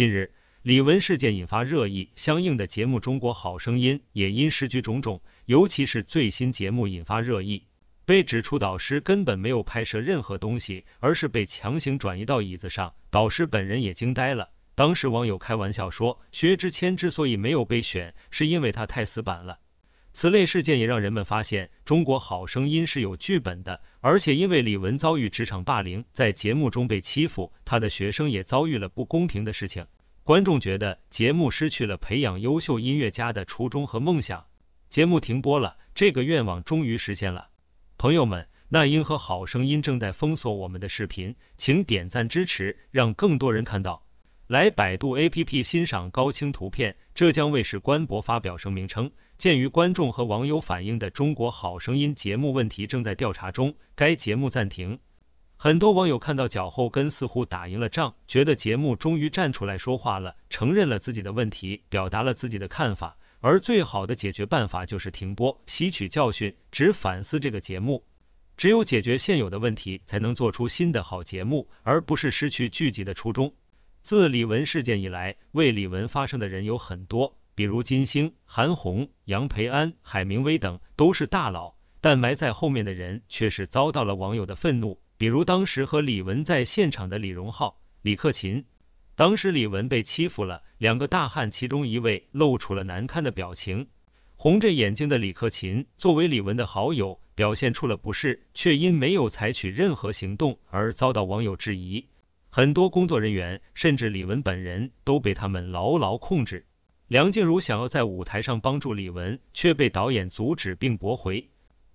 近日，李玟事件引发热议，相应的节目《中国好声音》也因时局种种，尤其是最新节目引发热议，被指出导师根本没有拍摄任何东西，而是被强行转移到椅子上，导师本人也惊呆了。当时网友开玩笑说，薛之谦之所以没有被选，是因为他太死板了。此类事件也让人们发现《中国好声音》是有剧本的，而且因为李玟遭遇职场霸凌，在节目中被欺负，她的学生也遭遇了不公平的事情，观众觉得节目失去了培养优秀音乐家的初衷和梦想，节目停播了，这个愿望终于实现了。朋友们，那英和好声音正在封锁我们的视频，请点赞支持，让更多人看到。来百度 APP 欣赏高清图片。浙江卫视官博发表声明称，鉴于观众和网友反映的《中国好声音》节目问题正在调查中，该节目暂停。很多网友看到脚后跟似乎打赢了仗，觉得节目终于站出来说话了，承认了自己的问题，表达了自己的看法。而最好的解决办法就是停播，吸取教训，只反思这个节目。只有解决现有的问题，才能做出新的好节目，而不是失去聚集的初衷。自李文事件以来，为李文发声的人有很多，比如金星、韩红、杨培安、海明威等都是大佬，但埋在后面的人却是遭到了网友的愤怒。比如当时和李文在现场的李荣浩、李克勤，当时李文被欺负了，两个大汉其中一位露出了难堪的表情，红着眼睛的李克勤作为李文的好友，表现出了不适，却因没有采取任何行动而遭到网友质疑。很多工作人员，甚至李玟本人都被他们牢牢控制。梁静茹想要在舞台上帮助李玟，却被导演阻止并驳回。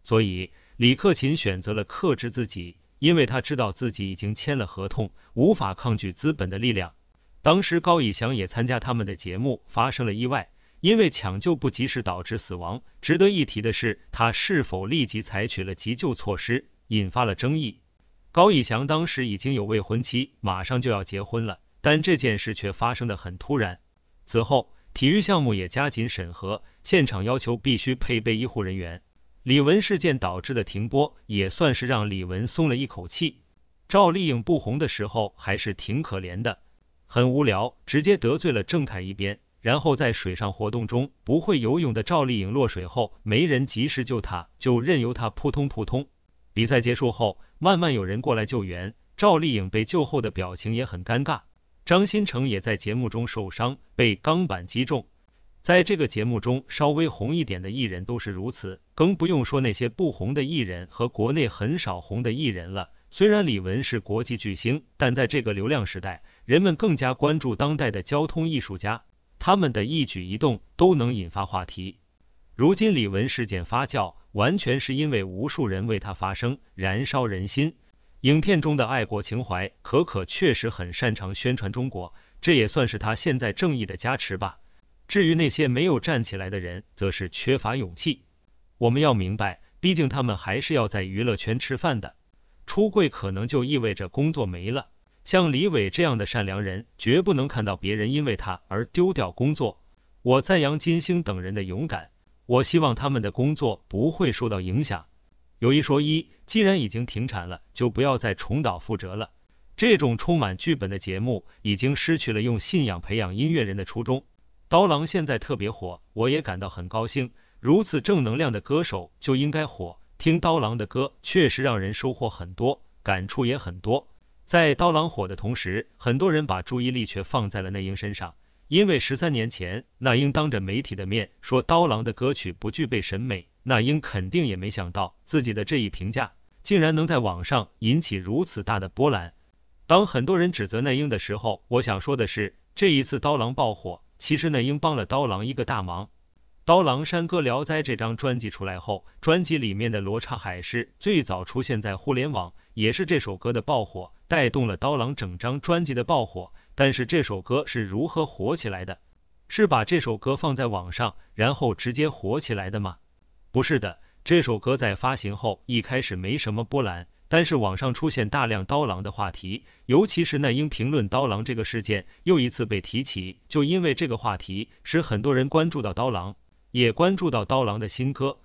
所以李克勤选择了克制自己，因为他知道自己已经签了合同，无法抗拒资本的力量。当时高以翔也参加他们的节目，发生了意外，因为抢救不及时导致死亡。值得一提的是，他是否立即采取了急救措施，引发了争议。高以翔当时已经有未婚妻，马上就要结婚了，但这件事却发生的很突然。此后，体育项目也加紧审核，现场要求必须配备医护人员。李文事件导致的停播，也算是让李文松了一口气。赵丽颖不红的时候还是挺可怜的，很无聊，直接得罪了郑恺一边，然后在水上活动中不会游泳的赵丽颖落水后，没人及时救她，就任由她扑通扑通。比赛结束后，慢慢有人过来救援。赵丽颖被救后的表情也很尴尬。张新成也在节目中受伤，被钢板击中。在这个节目中，稍微红一点的艺人都是如此，更不用说那些不红的艺人和国内很少红的艺人了。虽然李玟是国际巨星，但在这个流量时代，人们更加关注当代的交通艺术家，他们的一举一动都能引发话题。如今李文事件发酵，完全是因为无数人为他发声，燃烧人心。影片中的爱国情怀，可可确实很擅长宣传中国，这也算是他现在正义的加持吧。至于那些没有站起来的人，则是缺乏勇气。我们要明白，毕竟他们还是要在娱乐圈吃饭的，出柜可能就意味着工作没了。像李伟这样的善良人，绝不能看到别人因为他而丢掉工作。我赞扬金星等人的勇敢。我希望他们的工作不会受到影响。有一说一，既然已经停产了，就不要再重蹈覆辙了。这种充满剧本的节目，已经失去了用信仰培养音乐人的初衷。刀郎现在特别火，我也感到很高兴。如此正能量的歌手就应该火，听刀郎的歌确实让人收获很多，感触也很多。在刀郎火的同时，很多人把注意力却放在了内英身上。因为十三年前，那英当着媒体的面说刀郎的歌曲不具备审美，那英肯定也没想到自己的这一评价竟然能在网上引起如此大的波澜。当很多人指责那英的时候，我想说的是，这一次刀郎爆火，其实那英帮了刀郎一个大忙。刀郎《山歌聊斋》这张专辑出来后，专辑里面的《罗刹海市》最早出现在互联网，也是这首歌的爆火，带动了刀郎整张专辑的爆火。但是这首歌是如何火起来的？是把这首歌放在网上，然后直接火起来的吗？不是的，这首歌在发行后一开始没什么波澜，但是网上出现大量刀郎的话题，尤其是那英评论刀郎这个事件又一次被提起，就因为这个话题，使很多人关注到刀郎。也关注到刀郎的新歌，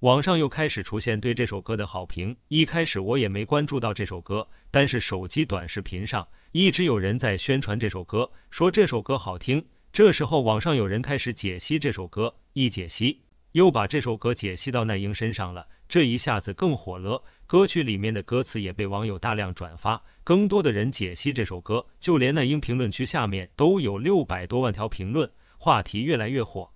网上又开始出现对这首歌的好评。一开始我也没关注到这首歌，但是手机短视频上一直有人在宣传这首歌，说这首歌好听。这时候网上有人开始解析这首歌，一解析又把这首歌解析到那英身上了，这一下子更火了。歌曲里面的歌词也被网友大量转发，更多的人解析这首歌，就连那英评论区下面都有六百多万条评论，话题越来越火。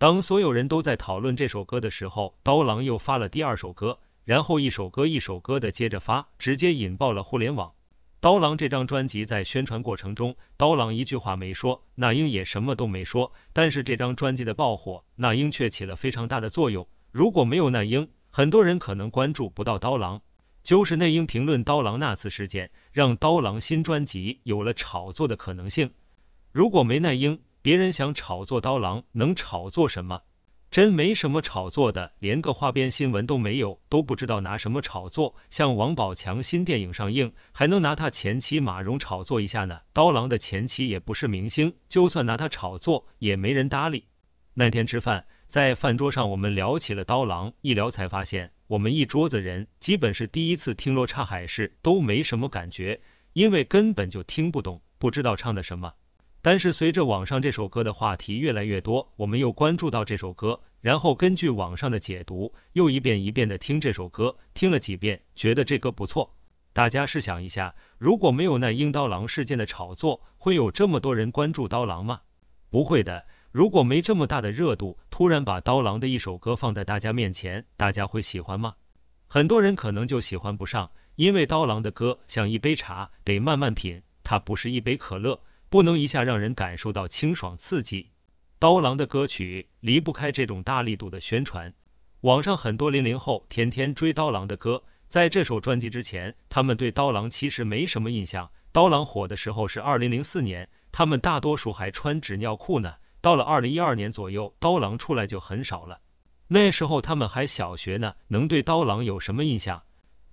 当所有人都在讨论这首歌的时候，刀郎又发了第二首歌，然后一首歌一首歌的接着发，直接引爆了互联网。刀郎这张专辑在宣传过程中，刀郎一句话没说，那英也什么都没说，但是这张专辑的爆火，那英却起了非常大的作用。如果没有那英，很多人可能关注不到刀郎。就是那英评论刀郎那次事件，让刀郎新专辑有了炒作的可能性。如果没那英，别人想炒作刀郎，能炒作什么？真没什么炒作的，连个花边新闻都没有，都不知道拿什么炒作。像王宝强新电影上映，还能拿他前妻马蓉炒作一下呢。刀郎的前妻也不是明星，就算拿他炒作，也没人搭理。那天吃饭，在饭桌上我们聊起了刀郎，一聊才发现，我们一桌子人基本是第一次听《罗刹海市》，都没什么感觉，因为根本就听不懂，不知道唱的什么。但是随着网上这首歌的话题越来越多，我们又关注到这首歌，然后根据网上的解读，又一遍一遍的听这首歌，听了几遍，觉得这歌不错。大家试想一下，如果没有那英刀郎事件的炒作，会有这么多人关注刀郎吗？不会的。如果没这么大的热度，突然把刀郎的一首歌放在大家面前，大家会喜欢吗？很多人可能就喜欢不上，因为刀郎的歌像一杯茶，得慢慢品，它不是一杯可乐。不能一下让人感受到清爽刺激。刀郎的歌曲离不开这种大力度的宣传。网上很多零零后天天追刀郎的歌，在这首专辑之前，他们对刀郎其实没什么印象。刀郎火的时候是二零零四年，他们大多数还穿纸尿裤呢。到了二零一二年左右，刀郎出来就很少了。那时候他们还小学呢，能对刀郎有什么印象？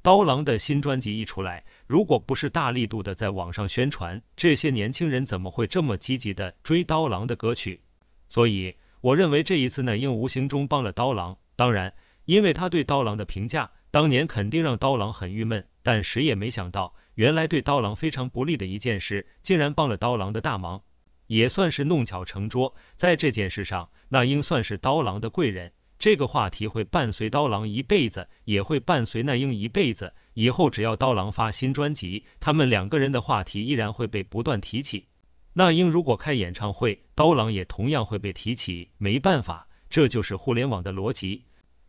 刀郎的新专辑一出来，如果不是大力度的在网上宣传，这些年轻人怎么会这么积极的追刀郎的歌曲？所以我认为这一次呢，应无形中帮了刀郎。当然，因为他对刀郎的评价，当年肯定让刀郎很郁闷。但谁也没想到，原来对刀郎非常不利的一件事，竟然帮了刀郎的大忙，也算是弄巧成拙。在这件事上，那英算是刀郎的贵人。这个话题会伴随刀郎一辈子，也会伴随那英一辈子。以后只要刀郎发新专辑，他们两个人的话题依然会被不断提起。那英如果开演唱会，刀郎也同样会被提起。没办法，这就是互联网的逻辑。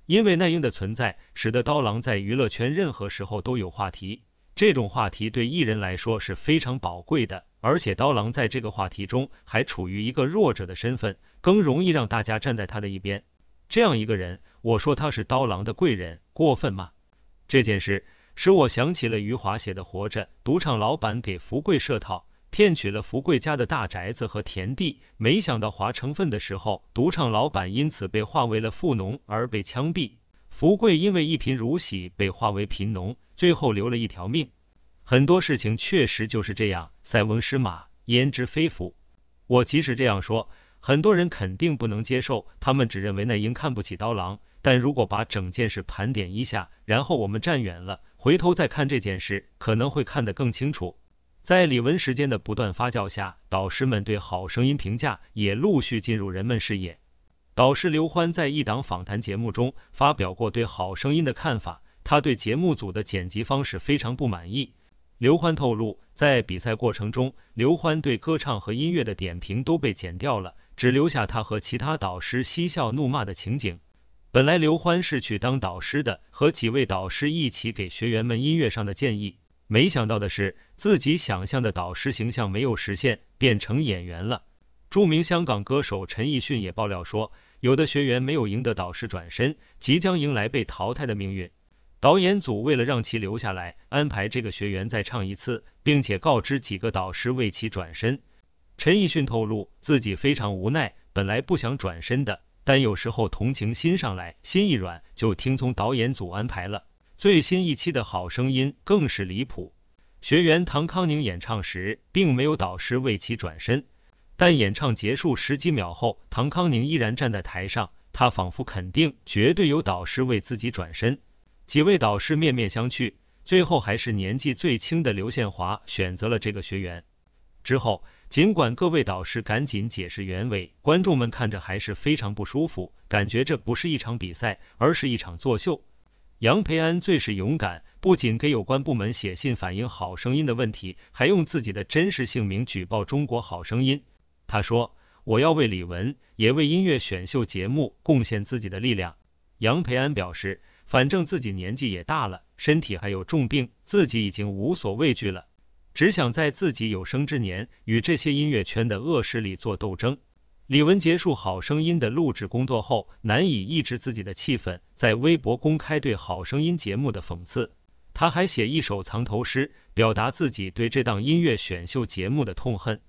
因为那英的存在，使得刀郎在娱乐圈任何时候都有话题。这种话题对艺人来说是非常宝贵的，而且刀郎在这个话题中还处于一个弱者的身份，更容易让大家站在他的一边。这样一个人，我说他是刀郎的贵人，过分吗？这件事使我想起了余华写的《活着》，赌场老板给福贵设套，骗取了福贵家的大宅子和田地，没想到华成分的时候，赌场老板因此被化为了富农而被枪毙，福贵因为一贫如洗被化为贫农，最后留了一条命。很多事情确实就是这样，塞翁失马，焉知非福。我即使这样说。很多人肯定不能接受，他们只认为那英看不起刀郎。但如果把整件事盘点一下，然后我们站远了，回头再看这件事，可能会看得更清楚。在李玟时间的不断发酵下，导师们对《好声音》评价也陆续进入人们视野。导师刘欢在一档访谈节目中发表过对《好声音》的看法，他对节目组的剪辑方式非常不满意。刘欢透露，在比赛过程中，刘欢对歌唱和音乐的点评都被剪掉了，只留下他和其他导师嬉笑怒骂的情景。本来刘欢是去当导师的，和几位导师一起给学员们音乐上的建议。没想到的是，自己想象的导师形象没有实现，变成演员了。著名香港歌手陈奕迅也爆料说，有的学员没有赢得导师转身，即将迎来被淘汰的命运。导演组为了让其留下来，安排这个学员再唱一次，并且告知几个导师为其转身。陈奕迅透露自己非常无奈，本来不想转身的，但有时候同情心上来，心一软就听从导演组安排了。最新一期的好声音更是离谱，学员唐康宁演唱时并没有导师为其转身，但演唱结束十几秒后，唐康宁依然站在台上，他仿佛肯定绝对有导师为自己转身。几位导师面面相觑，最后还是年纪最轻的刘宪华选择了这个学员。之后，尽管各位导师赶紧解释原委，观众们看着还是非常不舒服，感觉这不是一场比赛，而是一场作秀。杨培安最是勇敢，不仅给有关部门写信反映《好声音》的问题，还用自己的真实姓名举报《中国好声音》。他说：“我要为李玟，也为音乐选秀节目贡献自己的力量。”杨培安表示。反正自己年纪也大了，身体还有重病，自己已经无所畏惧了，只想在自己有生之年与这些音乐圈的恶势力做斗争。李玟结束《好声音》的录制工作后，难以抑制自己的气愤，在微博公开对《好声音》节目的讽刺。他还写一首藏头诗，表达自己对这档音乐选秀节目的痛恨。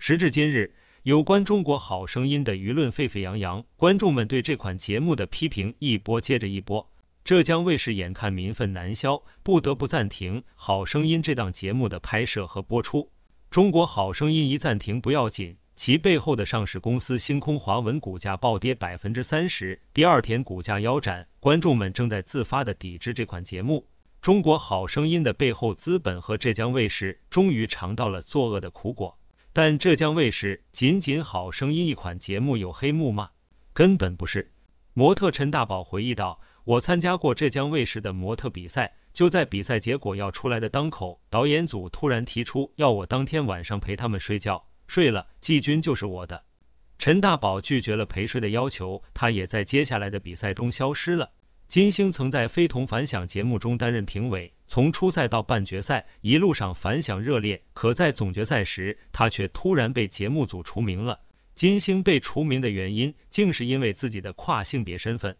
时至今日，有关《中国好声音》的舆论沸沸扬扬，观众们对这款节目的批评一波接着一波。浙江卫视眼看民愤难消，不得不暂停《好声音》这档节目的拍摄和播出。中国好声音一暂停不要紧，其背后的上市公司星空华文股价暴跌百分之三十，第二天股价腰斩。观众们正在自发的抵制这款节目。中国好声音的背后资本和浙江卫视终于尝到了作恶的苦果。但浙江卫视仅仅《好声音》一款节目有黑幕吗？根本不是。模特陈大宝回忆道。我参加过浙江卫视的模特比赛，就在比赛结果要出来的当口，导演组突然提出要我当天晚上陪他们睡觉，睡了季军就是我的。陈大宝拒绝了陪睡的要求，他也在接下来的比赛中消失了。金星曾在《非同凡响》节目中担任评委，从初赛到半决赛，一路上反响热烈，可在总决赛时，他却突然被节目组除名了。金星被除名的原因，竟是因为自己的跨性别身份。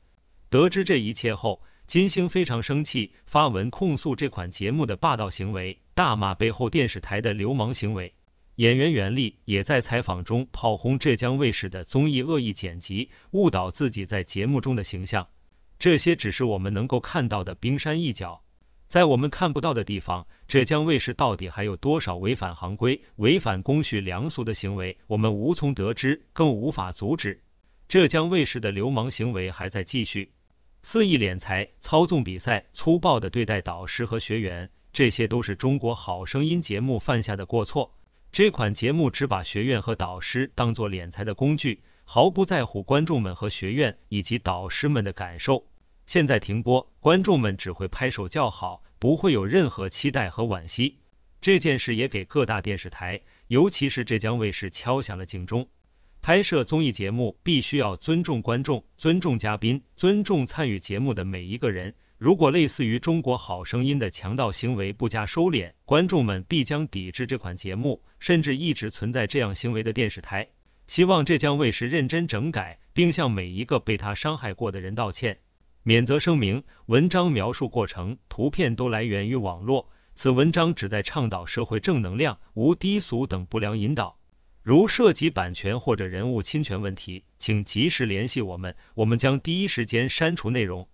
得知这一切后，金星非常生气，发文控诉这款节目的霸道行为，大骂背后电视台的流氓行为。演员袁立也在采访中炮轰浙江卫视的综艺恶意剪辑，误导自己在节目中的形象。这些只是我们能够看到的冰山一角，在我们看不到的地方，浙江卫视到底还有多少违反行规、违反公序良俗的行为，我们无从得知，更无法阻止。浙江卫视的流氓行为还在继续。肆意敛财、操纵比赛、粗暴的对待导师和学员，这些都是《中国好声音》节目犯下的过错。这款节目只把学院和导师当作敛财的工具，毫不在乎观众们和学院以及导师们的感受。现在停播，观众们只会拍手叫好，不会有任何期待和惋惜。这件事也给各大电视台，尤其是浙江卫视敲响了警钟。拍摄综艺节目必须要尊重观众、尊重嘉宾、尊重参与节目的每一个人。如果类似于《中国好声音》的强盗行为不加收敛，观众们必将抵制这款节目，甚至一直存在这样行为的电视台。希望浙江卫视认真整改，并向每一个被他伤害过的人道歉。免责声明：文章描述过程、图片都来源于网络，此文章旨在倡导社会正能量，无低俗等不良引导。如涉及版权或者人物侵权问题，请及时联系我们，我们将第一时间删除内容。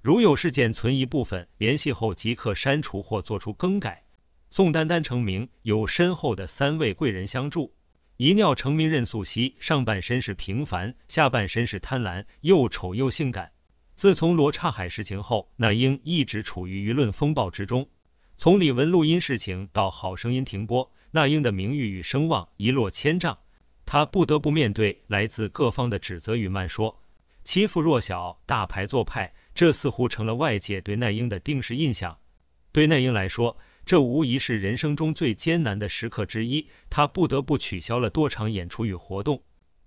如有事件存疑部分，联系后即刻删除或做出更改。宋丹丹成名有深厚的三位贵人相助，一尿成名任素汐，上半身是平凡，下半身是贪婪，又丑又性感。自从罗刹海事情后，那英一直处于舆论风暴之中，从李玟录音事情到好声音停播。那英的名誉与声望一落千丈，她不得不面对来自各方的指责与谩说，欺负弱小、大牌做派，这似乎成了外界对那英的定式印象。对那英来说，这无疑是人生中最艰难的时刻之一，她不得不取消了多场演出与活动。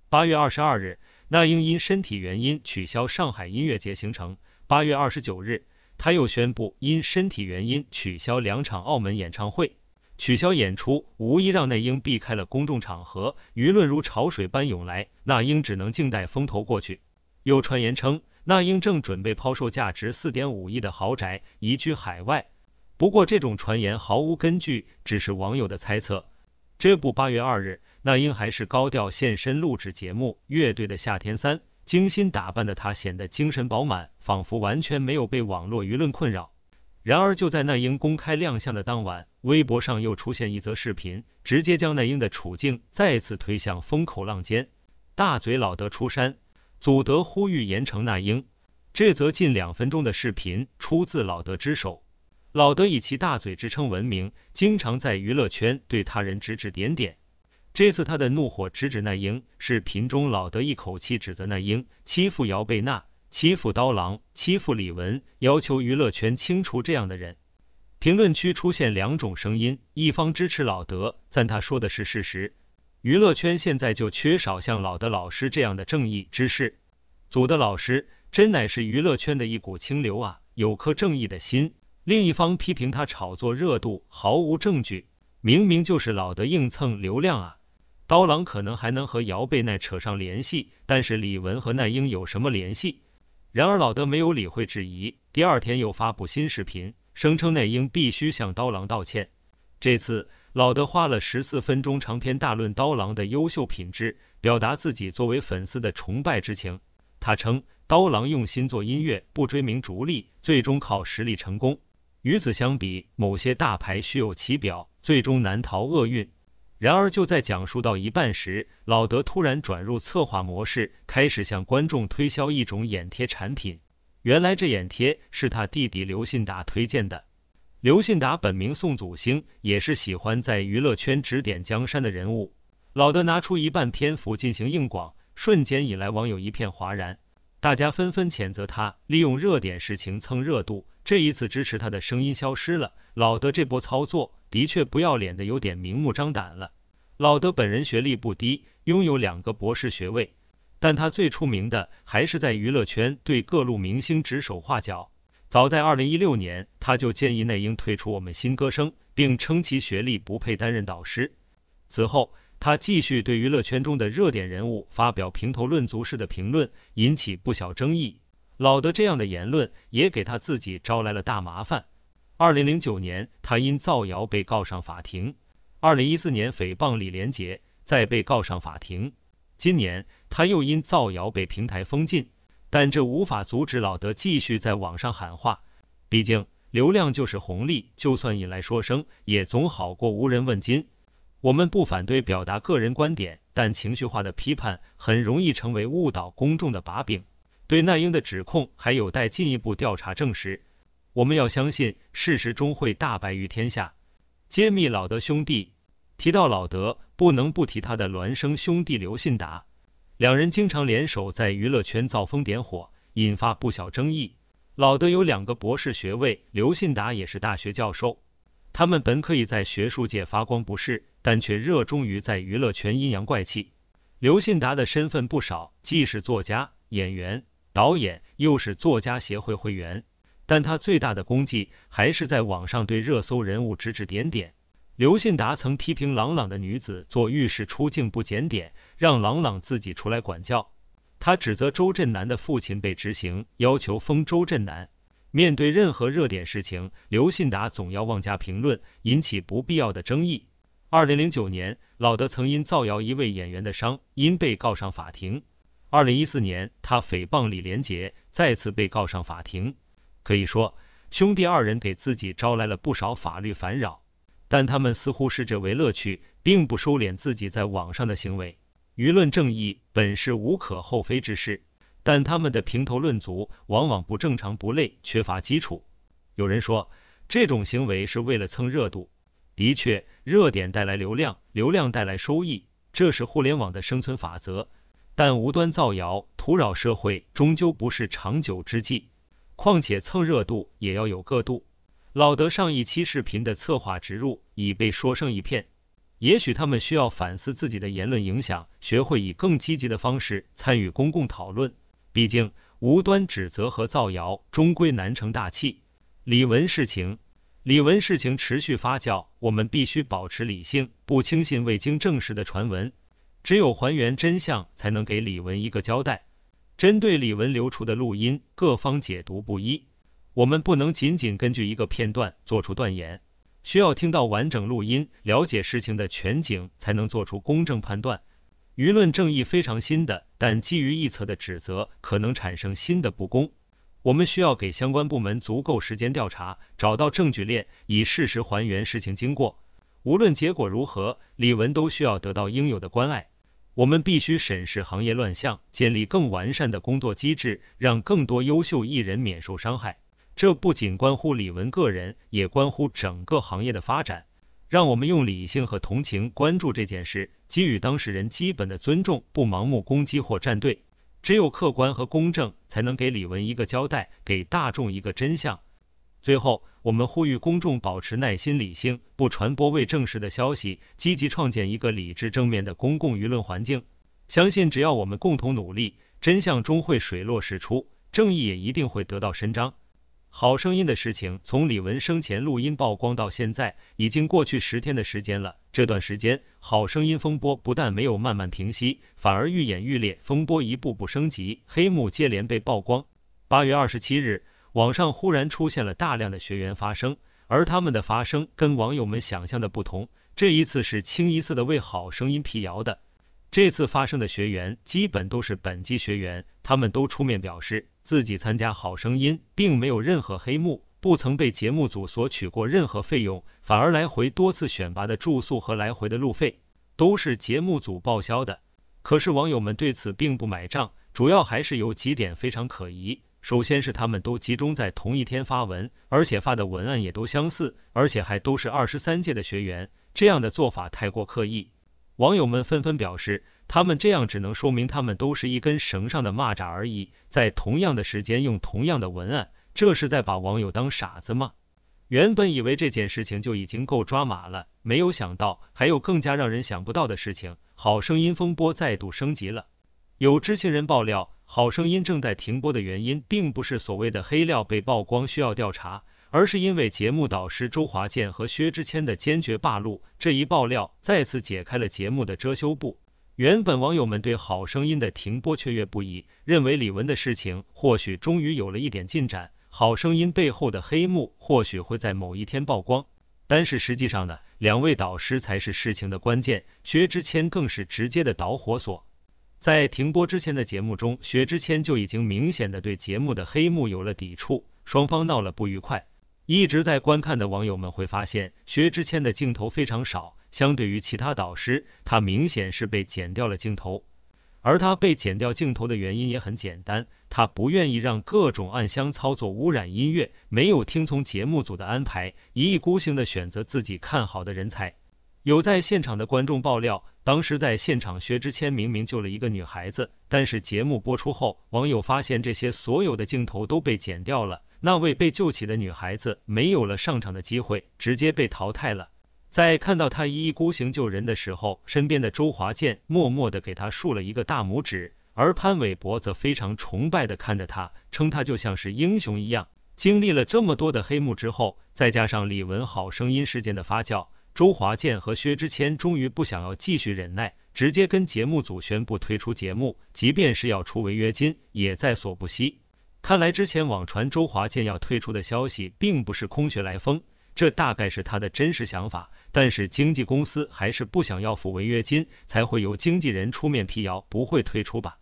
八月二十二日，那英因身体原因取消上海音乐节行程；八月二十九日，她又宣布因身体原因取消两场澳门演唱会。取消演出无疑让那英避开了公众场合，舆论如潮水般涌来，那英只能静待风头过去。有传言称，那英正准备抛售价值四点五亿的豪宅，移居海外。不过这种传言毫无根据，只是网友的猜测。这部八月二日，那英还是高调现身录制节目《乐队的夏天三》，精心打扮的她显得精神饱满，仿佛完全没有被网络舆论困扰。然而，就在那英公开亮相的当晚，微博上又出现一则视频，直接将那英的处境再次推向风口浪尖。大嘴老德出山，祖德呼吁严惩那英。这则近两分钟的视频出自老德之手。老德以其大嘴之称闻名，经常在娱乐圈对他人指指点点。这次他的怒火直指那英。视频中，老德一口气指责那英欺负姚贝娜。欺负刀郎，欺负李文，要求娱乐圈清除这样的人。评论区出现两种声音，一方支持老德，赞他说的是事实，娱乐圈现在就缺少像老德老师这样的正义之士，祖德老师真乃是娱乐圈的一股清流啊，有颗正义的心。另一方批评他炒作热度，毫无证据，明明就是老德硬蹭流量啊。刀郎可能还能和姚贝娜扯上联系，但是李文和奈英有什么联系？然而老德没有理会质疑，第二天又发布新视频，声称内英必须向刀郎道歉。这次老德花了十四分钟长篇大论刀郎的优秀品质，表达自己作为粉丝的崇拜之情。他称，刀郎用心做音乐，不追名逐利，最终靠实力成功。与此相比，某些大牌虚有其表，最终难逃厄运。然而就在讲述到一半时，老德突然转入策划模式，开始向观众推销一种眼贴产品。原来这眼贴是他弟弟刘信达推荐的。刘信达本名宋祖兴，也是喜欢在娱乐圈指点江山的人物。老德拿出一半篇幅进行硬广，瞬间引来网友一片哗然。大家纷纷谴责他利用热点事情蹭热度，这一次支持他的声音消失了。老德这波操作的确不要脸的有点明目张胆了。老德本人学历不低，拥有两个博士学位，但他最出名的还是在娱乐圈对各路明星指手画脚。早在二零一六年，他就建议内英退出我们新歌声，并称其学历不配担任导师。此后，他继续对娱乐圈中的热点人物发表评头论足式的评论，引起不小争议。老德这样的言论也给他自己招来了大麻烦。二零零九年，他因造谣被告上法庭；二零一四年，诽谤李连杰再被告上法庭。今年，他又因造谣被平台封禁。但这无法阻止老德继续在网上喊话，毕竟流量就是红利，就算引来说声，也总好过无人问津。我们不反对表达个人观点，但情绪化的批判很容易成为误导公众的把柄。对那英的指控还有待进一步调查证实。我们要相信事实终会大白于天下。揭秘老德兄弟，提到老德，不能不提他的孪生兄弟刘信达，两人经常联手在娱乐圈造风点火，引发不小争议。老德有两个博士学位，刘信达也是大学教授，他们本可以在学术界发光，不是？但却热衷于在娱乐圈阴阳怪气。刘信达的身份不少，既是作家、演员、导演，又是作家协会会员。但他最大的功绩还是在网上对热搜人物指指点点。刘信达曾批评朗朗的女子做浴室出镜不检点，让朗朗自己出来管教。他指责周震南的父亲被执行，要求封周震南。面对任何热点事情，刘信达总要妄加评论，引起不必要的争议。二零零九年，老德曾因造谣一位演员的伤，因被告上法庭。二零一四年，他诽谤李连杰，再次被告上法庭。可以说，兄弟二人给自己招来了不少法律烦扰，但他们似乎视这为乐趣，并不收敛自己在网上的行为。舆论正义本是无可厚非之事，但他们的评头论足往往不正常、不累，缺乏基础。有人说，这种行为是为了蹭热度。的确，热点带来流量，流量带来收益，这是互联网的生存法则。但无端造谣、图扰社会，终究不是长久之计。况且蹭热度也要有个度。老德上一期视频的策划植入已被说声一片，也许他们需要反思自己的言论影响，学会以更积极的方式参与公共讨论。毕竟，无端指责和造谣，终归难成大器。李文事情。李文事情持续发酵，我们必须保持理性，不轻信未经证实的传闻。只有还原真相，才能给李文一个交代。针对李文流出的录音，各方解读不一。我们不能仅仅根据一个片段做出断言，需要听到完整录音，了解事情的全景，才能做出公正判断。舆论正义非常新的，但基于臆测的指责可能产生新的不公。我们需要给相关部门足够时间调查，找到证据链，以事实还原事情经过。无论结果如何，李文都需要得到应有的关爱。我们必须审视行业乱象，建立更完善的工作机制，让更多优秀艺人免受伤害。这不仅关乎李文个人，也关乎整个行业的发展。让我们用理性和同情关注这件事，给予当事人基本的尊重，不盲目攻击或站队。只有客观和公正，才能给李文一个交代，给大众一个真相。最后，我们呼吁公众保持耐心、理性，不传播未证实的消息，积极创建一个理智、正面的公共舆论环境。相信只要我们共同努力，真相终会水落石出，正义也一定会得到伸张。好声音的事情，从李玟生前录音曝光到现在，已经过去十天的时间了。这段时间，好声音风波不但没有慢慢平息，反而愈演愈烈，风波一步步升级，黑幕接连被曝光。八月二十七日，网上忽然出现了大量的学员发声，而他们的发声跟网友们想象的不同，这一次是清一色的为好声音辟谣的。这次发声的学员基本都是本机学员，他们都出面表示。自己参加好声音，并没有任何黑幕，不曾被节目组索取过任何费用，反而来回多次选拔的住宿和来回的路费都是节目组报销的。可是网友们对此并不买账，主要还是有几点非常可疑。首先是他们都集中在同一天发文，而且发的文案也都相似，而且还都是二十三届的学员，这样的做法太过刻意。网友们纷纷表示。他们这样只能说明他们都是一根绳上的蚂蚱而已，在同样的时间用同样的文案，这是在把网友当傻子吗？原本以为这件事情就已经够抓马了，没有想到还有更加让人想不到的事情，好声音风波再度升级了。有知情人爆料，好声音正在停播的原因并不是所谓的黑料被曝光需要调查，而是因为节目导师周华健和薛之谦的坚决罢录。这一爆料再次解开了节目的遮羞布。原本网友们对《好声音》的停播雀跃不已，认为李玟的事情或许终于有了一点进展，《好声音》背后的黑幕或许会在某一天曝光。但是实际上呢，两位导师才是事情的关键，薛之谦更是直接的导火索。在停播之前的节目中，薛之谦就已经明显的对节目的黑幕有了抵触，双方闹了不愉快。一直在观看的网友们会发现，薛之谦的镜头非常少。相对于其他导师，他明显是被剪掉了镜头，而他被剪掉镜头的原因也很简单，他不愿意让各种暗箱操作污染音乐，没有听从节目组的安排，一意孤行的选择自己看好的人才。有在现场的观众爆料，当时在现场薛之谦明明救了一个女孩子，但是节目播出后，网友发现这些所有的镜头都被剪掉了，那位被救起的女孩子没有了上场的机会，直接被淘汰了。在看到他一意孤行救人的时候，身边的周华健默默的给他竖了一个大拇指，而潘玮柏则非常崇拜的看着他，称他就像是英雄一样。经历了这么多的黑幕之后，再加上李玟好声音事件的发酵，周华健和薛之谦终于不想要继续忍耐，直接跟节目组宣布退出节目，即便是要出违约金也在所不惜。看来之前网传周华健要退出的消息并不是空穴来风。这大概是他的真实想法，但是经纪公司还是不想要付违约金，才会由经纪人出面辟谣，不会退出吧？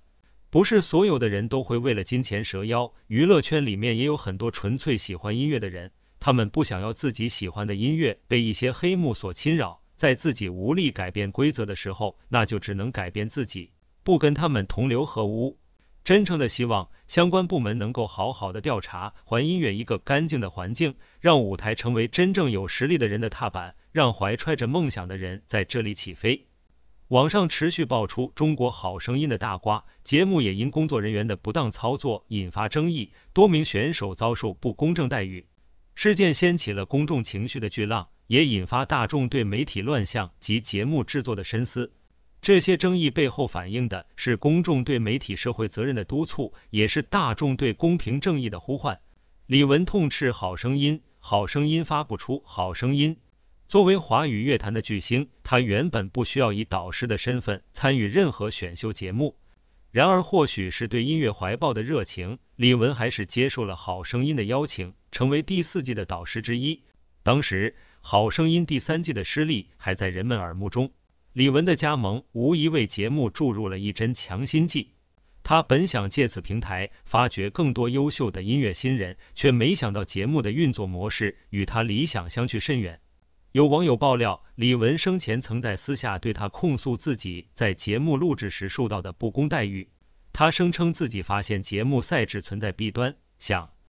不是所有的人都会为了金钱蛇腰，娱乐圈里面也有很多纯粹喜欢音乐的人，他们不想要自己喜欢的音乐被一些黑幕所侵扰，在自己无力改变规则的时候，那就只能改变自己，不跟他们同流合污。真诚的希望相关部门能够好好的调查，还音乐一个干净的环境，让舞台成为真正有实力的人的踏板，让怀揣着梦想的人在这里起飞。网上持续爆出《中国好声音》的大瓜，节目也因工作人员的不当操作引发争议，多名选手遭受不公正待遇，事件掀起了公众情绪的巨浪，也引发大众对媒体乱象及节目制作的深思。这些争议背后反映的是公众对媒体社会责任的督促，也是大众对公平正义的呼唤。李玟痛斥《好声音》，好声音发不出好声音。作为华语乐坛的巨星，他原本不需要以导师的身份参与任何选秀节目。然而，或许是对音乐怀抱的热情，李玟还是接受了《好声音》的邀请，成为第四季的导师之一。当时，《好声音》第三季的失利还在人们耳目中。李玟的加盟无疑为节目注入了一针强心剂。他本想借此平台发掘更多优秀的音乐新人，却没想到节目的运作模式与他理想相去甚远。有网友爆料，李玟生前曾在私下对他控诉自己在节目录制时受到的不公待遇。他声称自己发现节目赛制存在弊端，想。